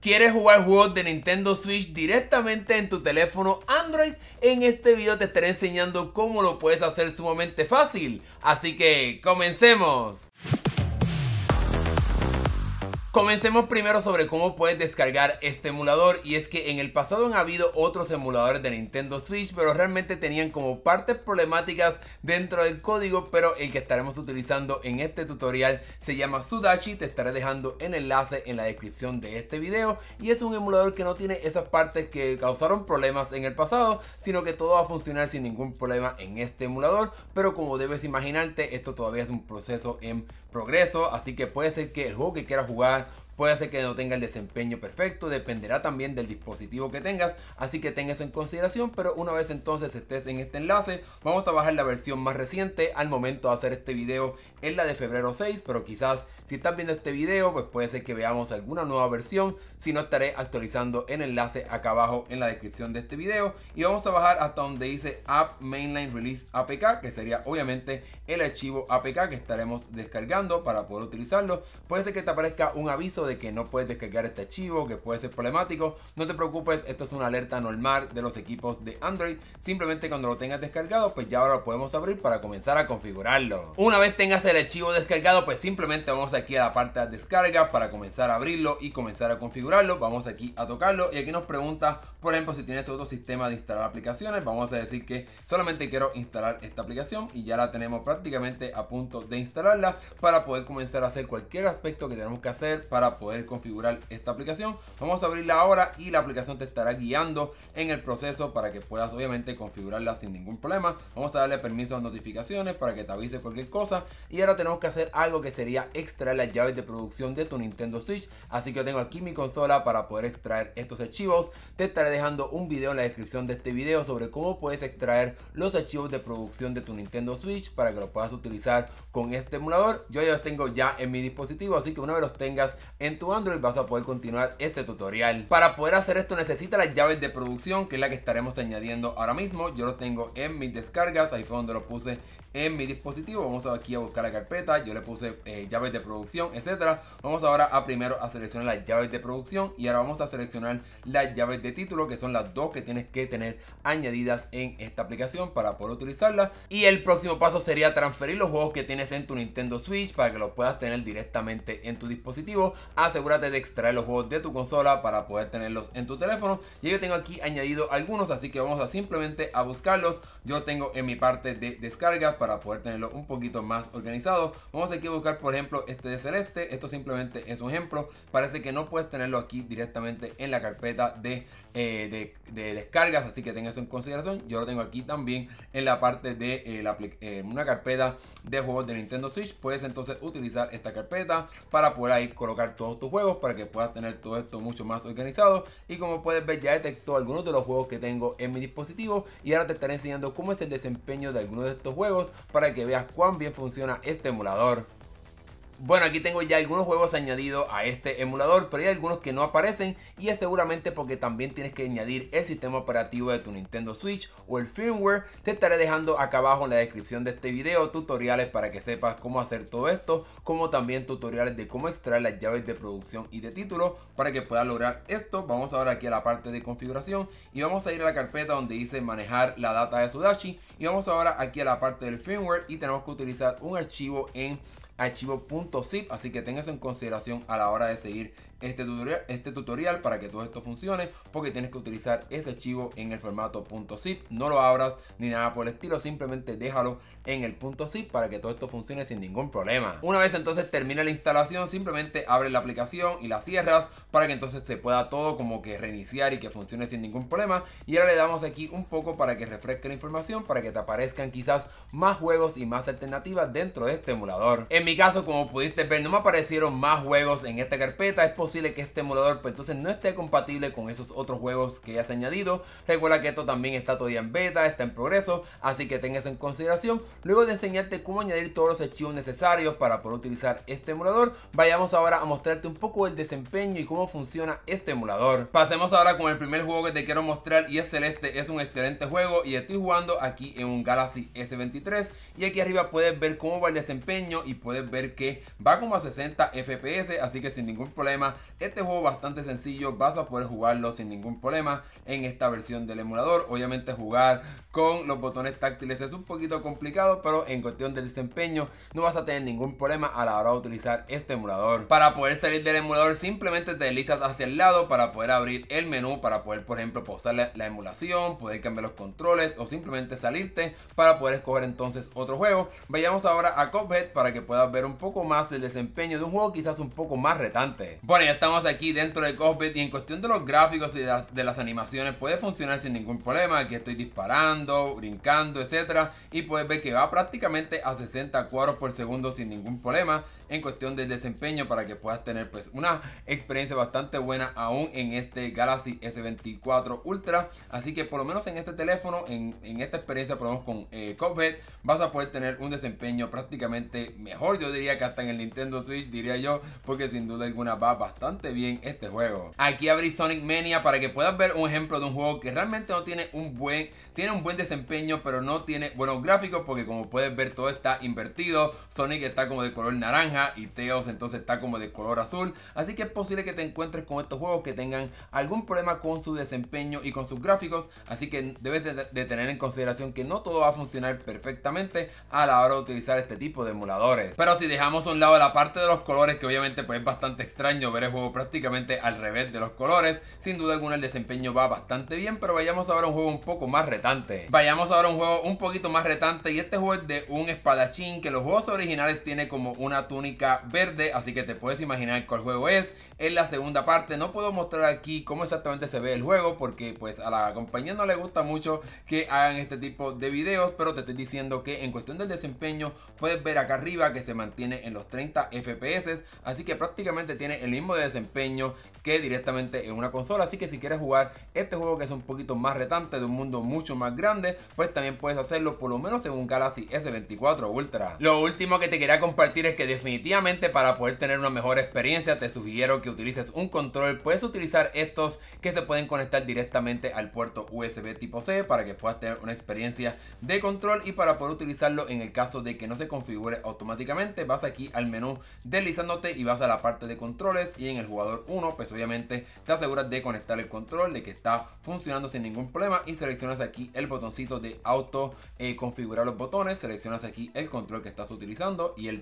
¿Quieres jugar juegos de Nintendo Switch directamente en tu teléfono Android? En este video te estaré enseñando cómo lo puedes hacer sumamente fácil. Así que comencemos. Comencemos primero sobre cómo puedes descargar este emulador y es que en el pasado han habido otros emuladores de Nintendo Switch pero realmente tenían como partes problemáticas dentro del código pero el que estaremos utilizando en este tutorial se llama Sudachi te estaré dejando el enlace en la descripción de este video y es un emulador que no tiene esas partes que causaron problemas en el pasado sino que todo va a funcionar sin ningún problema en este emulador pero como debes imaginarte esto todavía es un proceso en progreso así que puede ser que el juego que quieras jugar Puede ser que no tenga el desempeño perfecto, dependerá también del dispositivo que tengas, así que ten eso en consideración, pero una vez entonces estés en este enlace, vamos a bajar la versión más reciente, al momento de hacer este video es la de febrero 6, pero quizás si estás viendo este video, pues puede ser que veamos alguna nueva versión, si no estaré actualizando el enlace acá abajo en la descripción de este video y vamos a bajar hasta donde dice App Mainline Release APK, que sería obviamente el archivo APK que estaremos descargando para poder utilizarlo. Puede ser que te aparezca un aviso de que no puedes descargar este archivo, que puede ser problemático, no te preocupes, esto es una alerta normal de los equipos de Android. Simplemente cuando lo tengas descargado, pues ya ahora lo podemos abrir para comenzar a configurarlo. Una vez tengas el archivo descargado, pues simplemente vamos aquí a la parte de descarga para comenzar a abrirlo y comenzar a configurarlo. Vamos aquí a tocarlo y aquí nos pregunta, por ejemplo, si tienes otro sistema de instalar aplicaciones. Vamos a decir que solamente quiero instalar esta aplicación y ya la tenemos prácticamente a punto de instalarla para poder comenzar a hacer cualquier aspecto que tenemos que hacer para poder configurar esta aplicación. Vamos a abrirla ahora y la aplicación te estará guiando en el proceso para que puedas obviamente configurarla sin ningún problema. Vamos a darle permiso a notificaciones para que te avise cualquier cosa. Y ahora tenemos que hacer algo que sería extraer las llaves de producción de tu Nintendo Switch. Así que yo tengo aquí mi consola para poder extraer estos archivos. Te estaré dejando un video en la descripción de este video sobre cómo puedes extraer los archivos de producción de tu Nintendo Switch para que lo puedas utilizar con este emulador. Yo ya los tengo ya en mi dispositivo, así que una vez los tengas en tu Android vas a poder continuar este tutorial. Para poder hacer esto necesitas las llaves de producción, que es la que estaremos añadiendo ahora mismo. Yo lo tengo en mis descargas, ahí fue donde lo puse en mi dispositivo. Vamos aquí a buscar la carpeta, yo le puse eh, llaves de producción, etcétera. Vamos ahora a primero a seleccionar las llaves de producción y ahora vamos a seleccionar las llaves de título, que son las dos que tienes que tener añadidas en esta aplicación para poder utilizarla. Y el próximo paso sería transferir los juegos que tienes en tu Nintendo Switch para que los puedas tener directamente en tu dispositivo. Asegúrate de extraer los juegos de tu consola para poder tenerlos en tu teléfono. Y yo tengo aquí añadido algunos, así que vamos a simplemente a buscarlos. Yo tengo en mi parte de descarga para poder tenerlo un poquito más organizado. Vamos aquí a buscar, por ejemplo, este de celeste. Esto simplemente es un ejemplo. Parece que no puedes tenerlo aquí directamente en la carpeta de eh, de, descargas, así que tengas en consideración. Yo lo tengo aquí también en la parte de eh, eh, una carpeta de juegos de Nintendo Switch. Puedes entonces utilizar esta carpeta para poder ahí colocar todos tus juegos para que puedas tener todo esto mucho más organizado. Y como puedes ver, ya detectó algunos de los juegos que tengo en mi dispositivo. Y ahora te estaré enseñando cómo es el desempeño de algunos de estos juegos para que veas cuán bien funciona este emulador. Bueno, aquí tengo ya algunos juegos añadidos a este emulador, pero hay algunos que no aparecen y es seguramente porque también tienes que añadir el sistema operativo de tu Nintendo Switch o el firmware. Te estaré dejando acá abajo en la descripción de este video tutoriales para que sepas cómo hacer todo esto, como también tutoriales de cómo extraer las llaves de producción y de título para que puedas lograr esto. Vamos ahora aquí a la parte de configuración y vamos a ir a la carpeta donde dice manejar la data de Sudashi. y vamos ahora aquí a la parte del firmware y tenemos que utilizar un archivo en zip así que tengas en consideración a la hora de seguir este tutorial, este tutorial para que todo esto funcione porque tienes que utilizar ese archivo en el formato .zip, no lo abras ni nada por el estilo, simplemente déjalo en el .zip para que todo esto funcione sin ningún problema. Una vez entonces termina la instalación, simplemente abre la aplicación y la cierras para que entonces se pueda todo como que reiniciar y que funcione sin ningún problema. Y ahora le damos aquí un poco para que refresque la información, para que te aparezcan quizás más juegos y más alternativas dentro de este emulador. En mi caso, como pudiste ver, no me aparecieron más juegos en esta carpeta, es posible que este emulador pues entonces no esté compatible con esos otros juegos que ya añadido. Recuerda que esto también está todavía en beta, está en progreso, así que ten eso en consideración. Luego de enseñarte cómo añadir todos los archivos necesarios para poder utilizar este emulador, vayamos ahora a mostrarte un poco el desempeño y cómo funciona este emulador. Pasemos ahora con el primer juego que te quiero mostrar y es Celeste, es un excelente juego y estoy jugando aquí en un Galaxy S23 y aquí arriba puedes ver cómo va el desempeño y puedes ver que va como a 60 FPS, así que sin ningún problema este juego bastante sencillo, vas a poder jugarlo sin ningún problema en esta versión del emulador. Obviamente jugar con los botones táctiles es un poquito complicado, pero en cuestión de desempeño no vas a tener ningún problema a la hora de utilizar este emulador. Para poder salir del emulador simplemente te deslizas hacia el lado para poder abrir el menú, para poder por ejemplo pausar la, emulación, poder cambiar los controles o simplemente salirte para poder escoger entonces otro juego. Vayamos ahora a Cuphead para que puedas ver un poco más El desempeño de un juego quizás un poco más retante. Bueno, estamos aquí dentro de Cockpit y en cuestión de los gráficos y de las, animaciones puede funcionar sin ningún problema. Aquí estoy disparando, brincando, etcétera Y puedes ver que va prácticamente a 60 cuadros por segundo sin ningún problema en cuestión del desempeño para que puedas tener pues una experiencia bastante buena aún en este Galaxy S24 Ultra. Así que por lo menos en este teléfono, en, esta experiencia por con eh, vas a poder tener un desempeño prácticamente mejor. Yo diría que hasta en el Nintendo Switch, diría yo, porque sin duda alguna va bastante bien este juego. Aquí abrí Sonic Mania para que puedas ver un ejemplo de un juego que realmente no tiene un buen, tiene un buen desempeño, pero no tiene buenos gráficos porque como puedes ver todo está invertido. Sonic está como de color naranja y Teos entonces está como de color azul. Así que es posible que te encuentres con estos juegos que tengan algún problema con su desempeño y con sus gráficos. Así que debes de tener en consideración que no todo va a funcionar perfectamente a la hora de utilizar este tipo de emuladores. Pero si dejamos a un lado la parte de los colores, que obviamente pues es bastante extraño ver el juego prácticamente al revés de los colores, sin duda alguna el desempeño va bastante bien, pero vayamos ahora a un juego un poco más retante. Vayamos ahora a un juego un poquito más retante y este juego es de un espadachín que los juegos originales tiene como una túnica verde, así que te puedes imaginar cuál juego es. En la segunda parte no puedo mostrar aquí cómo exactamente se ve el juego porque pues a la compañía no le gusta mucho que hagan este tipo de videos, pero te estoy diciendo que en cuestión del desempeño puedes ver acá arriba que se mantiene en los 30 FPS, así que prácticamente tiene el mismo desempeño que directamente en una consola. Así que si quieres jugar este juego que es un poquito más retante, de un mundo mucho más grande, pues también puedes hacerlo por lo menos en un Galaxy S24 Ultra. Lo último que te quería compartir es que definitivamente para poder tener una mejor experiencia te sugiero que utilices un control. Puedes utilizar estos que se pueden conectar directamente al puerto USB tipo C para que puedas tener una experiencia de control y para poder utilizarlo en el caso de que no se configure automáticamente vas aquí al menú deslizándote y vas a la parte de controles y en el jugador 1 pues pues, obviamente te aseguras de conectar el control, de que está funcionando sin ningún problema y seleccionas aquí el botoncito de auto eh, configurar los botones, seleccionas aquí el control que estás utilizando y el,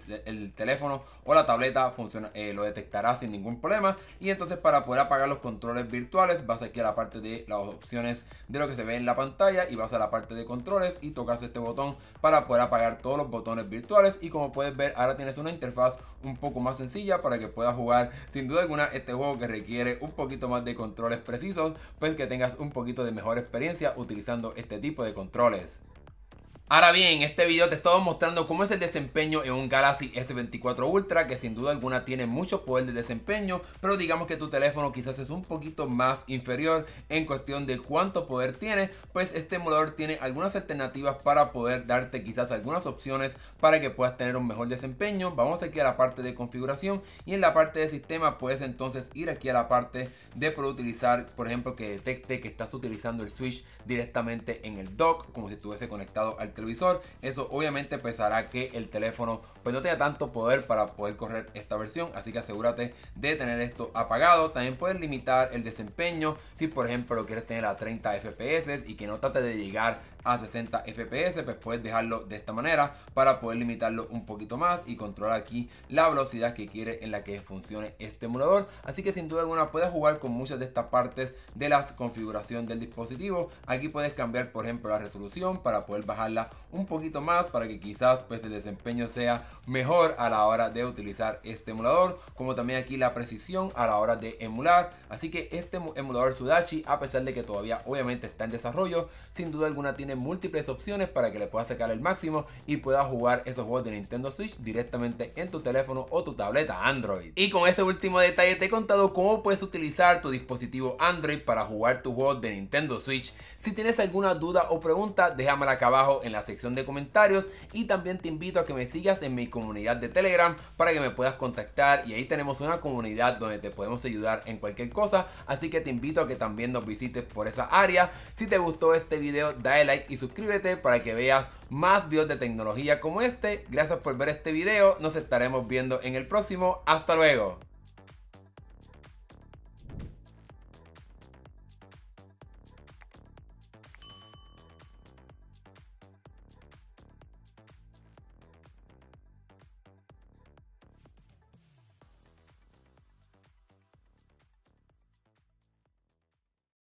teléfono o la tableta funciona, eh, lo detectará sin ningún problema y entonces para poder apagar los controles virtuales vas aquí a la parte de las opciones de lo que se ve en la pantalla y vas a la parte de controles y tocas este botón para poder apagar todos los botones virtuales y como puedes ver ahora tienes una interfaz un poco más sencilla para que puedas jugar sin duda alguna este juego que quiere un poquito más de controles precisos, pues que tengas un poquito de mejor experiencia utilizando este tipo de controles. Ahora bien, en este video te estamos mostrando cómo es el desempeño en un Galaxy S24 Ultra que sin duda alguna tiene mucho poder de desempeño, pero digamos que tu teléfono quizás es un poquito más inferior en cuestión de cuánto poder tiene, pues este emulador tiene algunas alternativas para poder darte quizás algunas opciones para que puedas tener un mejor desempeño. Vamos aquí a la parte de configuración y en la parte de sistema puedes entonces ir aquí a la parte de poder utilizar, por ejemplo, que detecte que estás utilizando el switch directamente en el dock, como si estuviese conectado al televisor. Eso obviamente pesará que el teléfono pues no tenga tanto poder para poder correr esta versión. Así que asegúrate de tener esto apagado. También puedes limitar el desempeño si por ejemplo quieres tener a 30 FPS y que no trate de llegar a 60 FPS, pues puedes dejarlo de esta manera para poder limitarlo un poquito más y controlar aquí la velocidad que quiere en la que funcione este emulador. Así que sin duda alguna puedes jugar con muchas de estas partes de la configuración del dispositivo. Aquí puedes cambiar por ejemplo la resolución para poder bajarla un poquito más para que quizás pues el desempeño sea mejor a la hora de utilizar este emulador como también aquí la precisión a la hora de emular así que este emulador Sudachi a pesar de que todavía obviamente está en desarrollo sin duda alguna tiene múltiples opciones para que le puedas sacar el máximo y puedas jugar esos juegos de Nintendo Switch directamente en tu teléfono o tu tableta Android y con ese último detalle te he contado cómo puedes utilizar tu dispositivo Android para jugar tus juegos de Nintendo Switch si tienes alguna duda o pregunta déjamela acá abajo en la sección de comentarios y también te invito a que me sigas en mi comunidad de Telegram para que me puedas contactar y ahí tenemos una comunidad donde te podemos ayudar en cualquier cosa, así que te invito a que también nos visites por esa área. Si te gustó este video, dale like y suscríbete para que veas más videos de tecnología como este. Gracias por ver este video, nos estaremos viendo en el próximo. Hasta luego.